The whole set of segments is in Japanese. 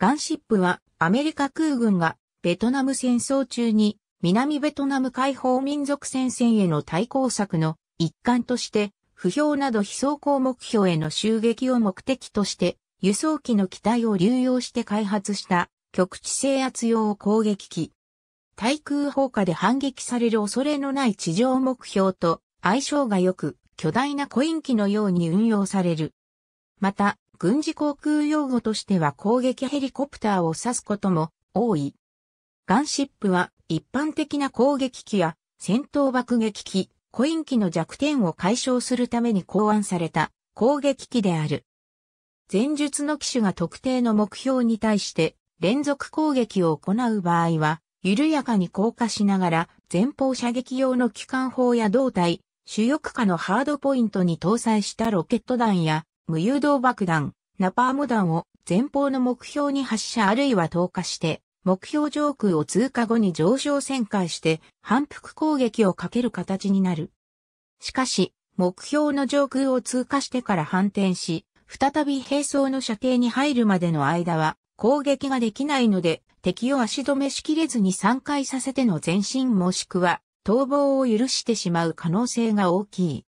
ガンシップはアメリカ空軍がベトナム戦争中に南ベトナム解放民族戦線への対抗策の一環として不評など非装甲目標への襲撃を目的として輸送機の機体を流用して開発した局地制圧用攻撃機。対空砲火で反撃される恐れのない地上目標と相性が良く巨大なコイン機のように運用される。また、軍事航空用語としては攻撃ヘリコプターを指すことも多い。ガンシップは一般的な攻撃機や戦闘爆撃機、コイン機の弱点を解消するために考案された攻撃機である。前述の機種が特定の目標に対して連続攻撃を行う場合は、緩やかに降下しながら前方射撃用の機関砲や胴体、主翼下のハードポイントに搭載したロケット弾や無誘導爆弾、ナパーム弾を前方の目標に発射あるいは投下して、目標上空を通過後に上昇旋回して反復攻撃をかける形になる。しかし、目標の上空を通過してから反転し、再び兵装の射程に入るまでの間は攻撃ができないので、敵を足止めしきれずに散開させての前進もしくは逃亡を許してしまう可能性が大きい。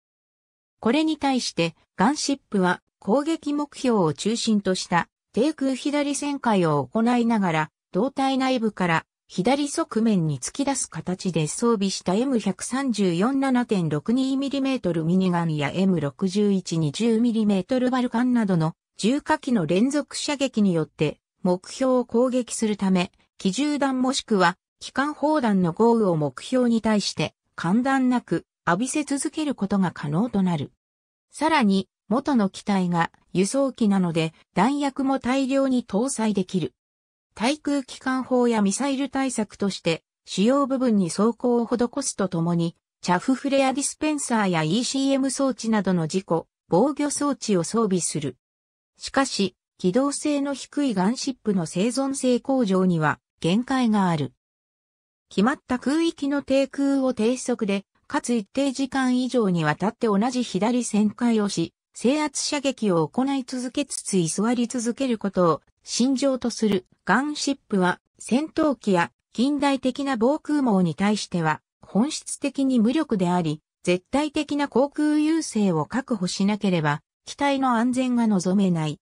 これに対してガンシップは攻撃目標を中心とした低空左旋回を行いながら、胴体内部から左側面に突き出す形で装備した M134-7.62mm ミニガンや M6120mm バルカンなどの重火器の連続射撃によって目標を攻撃するため、機銃弾もしくは機関砲弾の豪雨を目標に対して、簡単なく浴びせ続けることが可能となる。さらに、元の機体が輸送機なので弾薬も大量に搭載できる。対空機関砲やミサイル対策として主要部分に装甲を施すとともに、チャフフレアディスペンサーや ECM 装置などの事故、防御装置を装備する。しかし、機動性の低いガンシップの生存性向上には限界がある。決まった空域の低空を低速で、かつ一定時間以上にわたって同じ左旋回をし、制圧射撃を行い続けつつ居座り続けることを信条とするガンシップは戦闘機や近代的な防空網に対しては本質的に無力であり、絶対的な航空優勢を確保しなければ、機体の安全が望めない。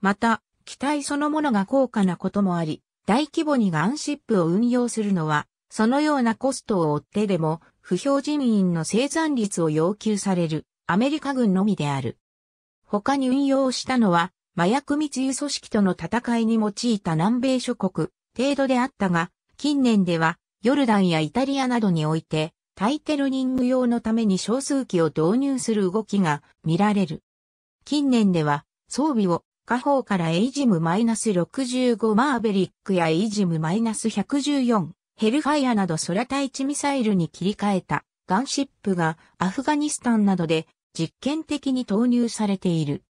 また、機体そのものが高価なこともあり、大規模にガンシップを運用するのは、そのようなコストを負ってでも、不評人員の生産率を要求される、アメリカ軍のみである。他に運用したのは、麻薬密輸組織との戦いに用いた南米諸国、程度であったが、近年では、ヨルダンやイタリアなどにおいて、対テロニング用のために少数機を導入する動きが見られる。近年では、装備を、下方からエイジム -65 マーベリックやエイジム -114、ヘルファイアなど空対地ミサイルに切り替えたガンシップがアフガニスタンなどで実験的に投入されている。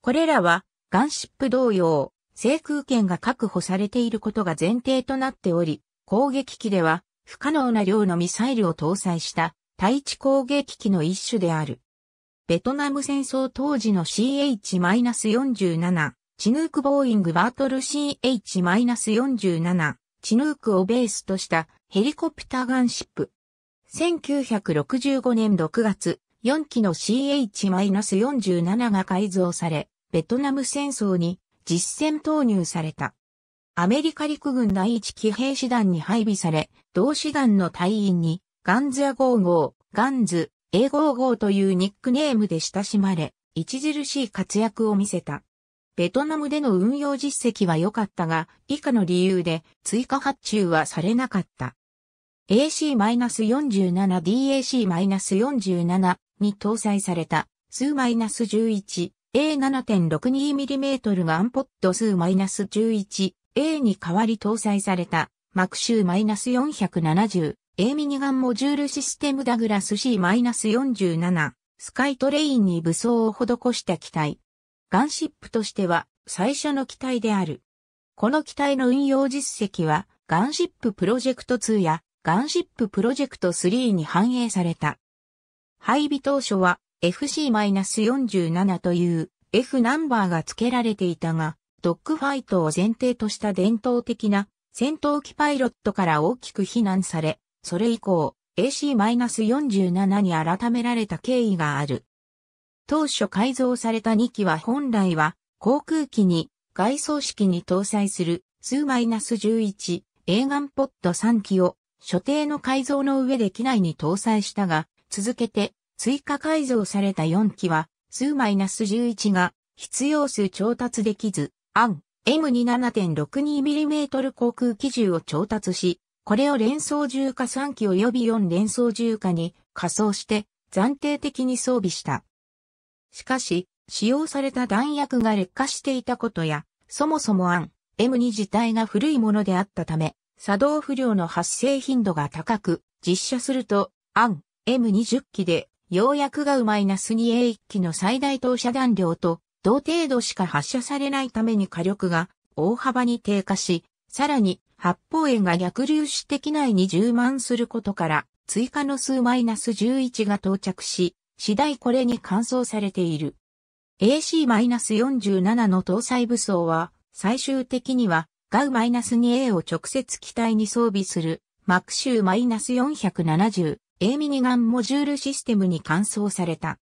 これらは、ガンシップ同様、制空権が確保されていることが前提となっており、攻撃機では不可能な量のミサイルを搭載した対地攻撃機の一種である。ベトナム戦争当時の CH-47、チヌークボーイングバートル CH-47、チヌークをベースとしたヘリコプターガンシップ。1965年6月、4機の CH-47 が改造され、ベトナム戦争に実戦投入された。アメリカ陸軍第1機兵師団に配備され、同師団の隊員にガンズや55、ガンズ、a 5号というニックネームで親しまれ、著しい活躍を見せた。ベトナムでの運用実績は良かったが、以下の理由で追加発注はされなかった。AC-47DAC-47 に搭載された数 -11A7.62mm ガンポッド数 -11A に代わり搭載されたマクシュー -470A ミニガンモジュールシステムダグラス C-47 スカイトレインに武装を施した機体。ガンシップとしては最初の機体である。この機体の運用実績はガンシッププロジェクト2やガンシッププロジェクト3に反映された。配備当初は FC-47 という F ナンバーが付けられていたが、ドッグファイトを前提とした伝統的な戦闘機パイロットから大きく非難され、それ以降 AC-47 に改められた経緯がある。当初改造された2機は本来は航空機に外装式に搭載する数 -11 エーガンポッド3機を所定の改造の上で機内に搭載したが、続けて追加改造された4機は、数マイナス -11 が必要数調達できず、アン、M27.62mm 航空機銃を調達し、これを連装重化3機及び4連装重化に仮装して暫定的に装備した。しかし、使用された弾薬が劣化していたことや、そもそもアン、M2 自体が古いものであったため、作動不良の発生頻度が高く、実写すると、アン、M20 機で、ようやくガウ -2A1 機の最大投射弾量と同程度しか発射されないために火力が大幅に低下し、さらに発砲炎が逆流して内に充満することから追加の数 -11 が到着し、次第これに換装されている。AC-47 の搭載武装は最終的にはガウ -2A を直接機体に装備するマクシュー -470 A ミニガンモジュールシステムに換装された。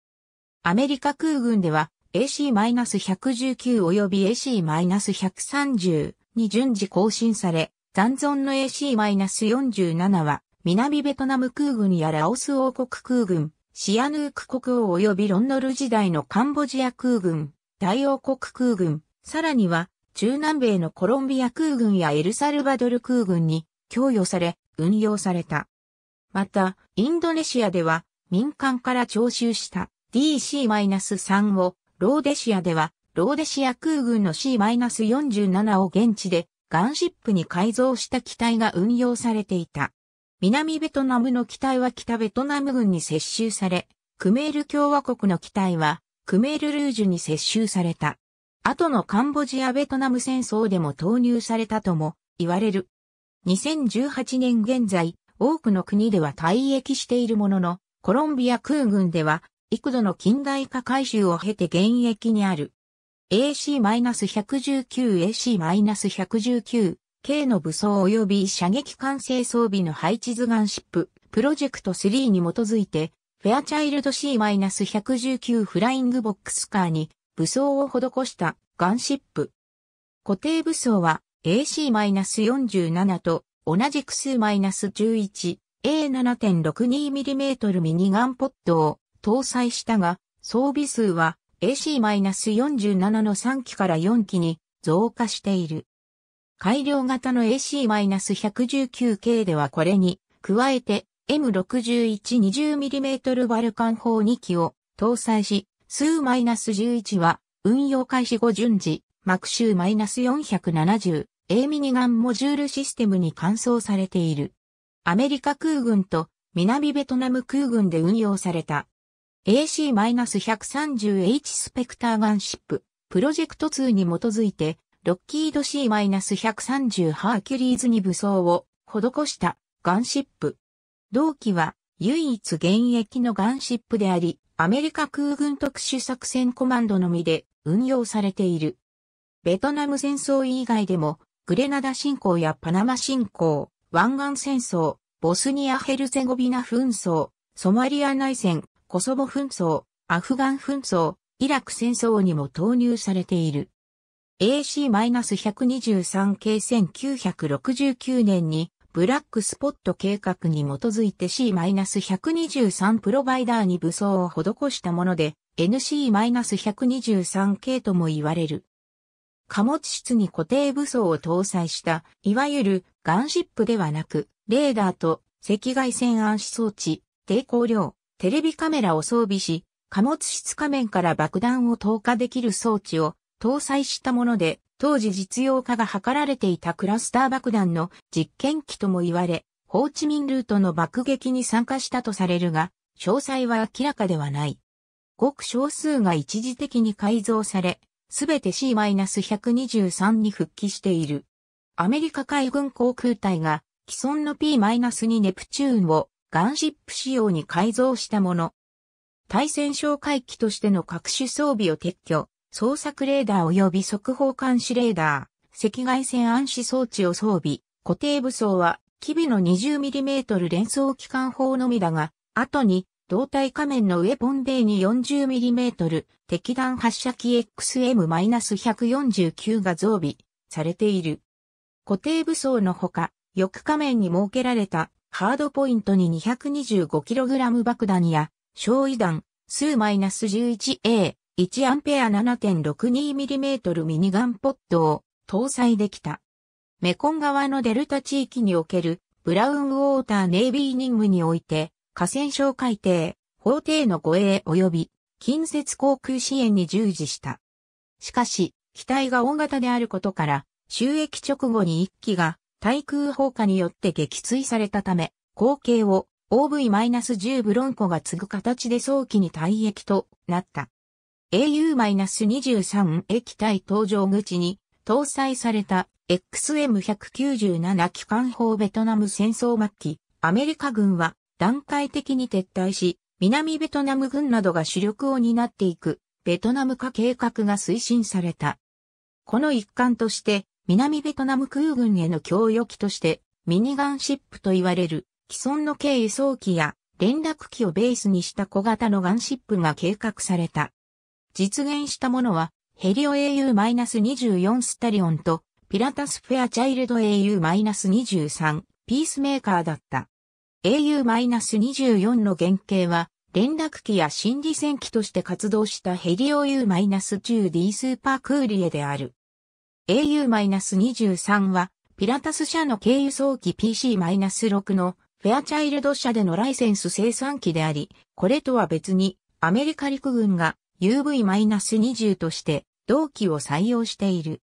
アメリカ空軍では AC-119 及び AC-130 に順次更新され、残存の AC-47 は南ベトナム空軍やラオス王国空軍、シアヌーク国王及びロンノル時代のカンボジア空軍、大王国空軍、さらには中南米のコロンビア空軍やエルサルバドル空軍に供与され、運用された。また、インドネシアでは民間から徴収した DC-3 を、ローデシアでは、ローデシア空軍の C-47 を現地でガンシップに改造した機体が運用されていた。南ベトナムの機体は北ベトナム軍に接収され、クメール共和国の機体はクメールルージュに接収された。後のカンボジアベトナム戦争でも投入されたとも言われる。2018年現在、多くの国では退役しているものの、コロンビア空軍では、幾度の近代化改修を経て現役にある。AC-119AC-119 K の武装及び射撃管制装備の配置図ガンシップ、プロジェクト3に基づいて、フェアチャイルド C-119 フライングボックスカーに武装を施したガンシップ。固定武装は AC-47 と同じく数 -11A7.62mm ミニガンポッドを搭載したが、装備数は AC-47 の3機から4機に増加している。改良型の AC-119 系ではこれに加えて M6120mm バルカン砲2機を搭載し、数 -11 は運用開始後順次、マクシュー -470、A ミニガンモジュールシステムに換装されている。アメリカ空軍と南ベトナム空軍で運用された。AC-130H スペクターガンシップ、プロジェクト2に基づいて、ロッキード C-130 ハーキュリーズに武装を施したガンシップ。同機は唯一現役のガンシップであり、アメリカ空軍特殊作戦コマンドのみで運用されている。ベトナム戦争以外でもグレナダ侵攻やパナマ侵攻、湾岸戦争、ボスニア・ヘルゼゴビナ紛争、ソマリア内戦、コソボ紛争、アフガン紛争、イラク戦争にも投入されている。AC-123 系1969年にブラックスポット計画に基づいて C-123 プロバイダーに武装を施したもので NC-123 系とも言われる。貨物室に固定武装を搭載した、いわゆるガンシップではなく、レーダーと赤外線暗視装置、抵抗量、テレビカメラを装備し、貨物室仮面から爆弾を投下できる装置を搭載したもので、当時実用化が図られていたクラスター爆弾の実験機とも言われ、ホーチミンルートの爆撃に参加したとされるが、詳細は明らかではない。ごく少数が一時的に改造され、すべて C-123 に復帰している。アメリカ海軍航空隊が既存の P-2 ネプチューンをガンシップ仕様に改造したもの。対戦哨戒機としての各種装備を撤去、捜索レーダー及び速報監視レーダー、赤外線暗視装置を装備、固定武装は、機微の 20mm 連装機関砲のみだが、後に胴体仮面の上ポンデーに 40mm 敵弾発射機 XM-149 が増備されている。固定武装のほか、翼仮面に設けられたハードポイントに 225kg 爆弾や焼夷弾数 -11A 1アンペア 7.62mm ミニガンポットを搭載できた。メコン側のデルタ地域におけるブラウンウォーターネイビーニングにおいて河川省海底、法廷の護衛及び近接航空支援に従事した。しかし、機体が大型であることから、収益直後に一機が対空砲火によって撃墜されたため、後継を OV-10 ブロンコが継ぐ形で早期に退役となった。AU-23 液体搭乗口に搭載された XM197 機関砲ベトナム戦争末期、アメリカ軍は段階的に撤退し、南ベトナム軍などが主力を担っていく、ベトナム化計画が推進された。この一環として、南ベトナム空軍への供与機として、ミニガンシップと言われる既存の軽輸送機や連絡機をベースにした小型のガンシップが計画された。実現したものは、ヘリオ AU-24 スタリオンと、ピラタスフェアチャイルド AU-23 ピースメーカーだった。AU-24 の原型は、連絡機や心理戦機として活動したヘリオ u 1 0 d スーパークーリエである。AU-23 は、ピラタス社の軽輸送機 PC-6 のフェアチャイルド社でのライセンス生産機であり、これとは別に、アメリカ陸軍が UV-20 として同機を採用している。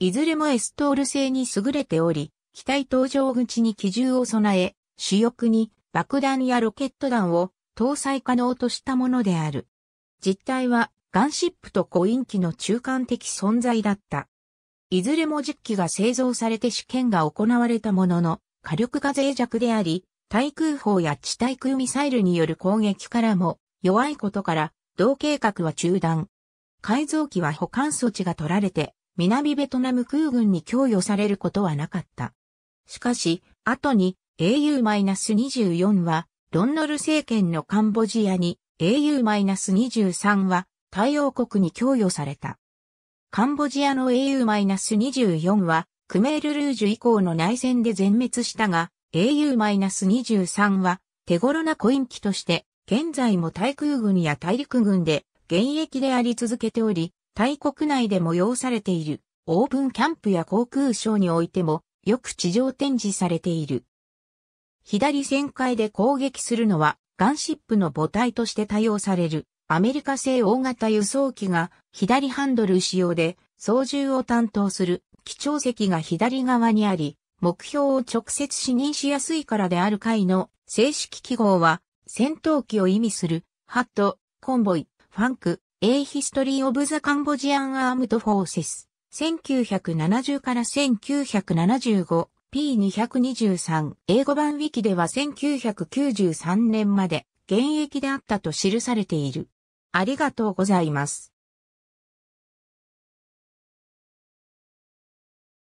いずれもエストール製に優れており、機体搭乗口に機銃を備え、主翼に爆弾やロケット弾を搭載可能としたものである。実態はガンシップとコイン機の中間的存在だった。いずれも実機が製造されて試験が行われたものの、火力が脆弱であり、対空砲や地対空ミサイルによる攻撃からも弱いことから、同計画は中断。改造機は保管措置が取られて、南ベトナム空軍に供与されることはなかった。しかし、後に AU-24 は、ロンノル政権のカンボジアに AU-23 は、太陽国に供与された。カンボジアの AU-24 は、クメールルージュ以降の内戦で全滅したが、AU-23 は、手頃なコイン機として、現在も対空軍や大陸軍で、現役であり続けており、タイ国内でも用されている、オープンキャンプや航空ショーにおいても、よく地上展示されている。左旋回で攻撃するのは、ガンシップの母体として多用される、アメリカ製大型輸送機が左ハンドル仕様で、操縦を担当する基調席が左側にあり、目標を直接視認しやすいからである回の正式記号は、戦闘機を意味する、ハット、コンボイ、ファンク、A History of the Cambodian Armed Forces、1970から1975、P223 英語版ウィキでは1993年まで現役であったと記されている。ありがとうございます。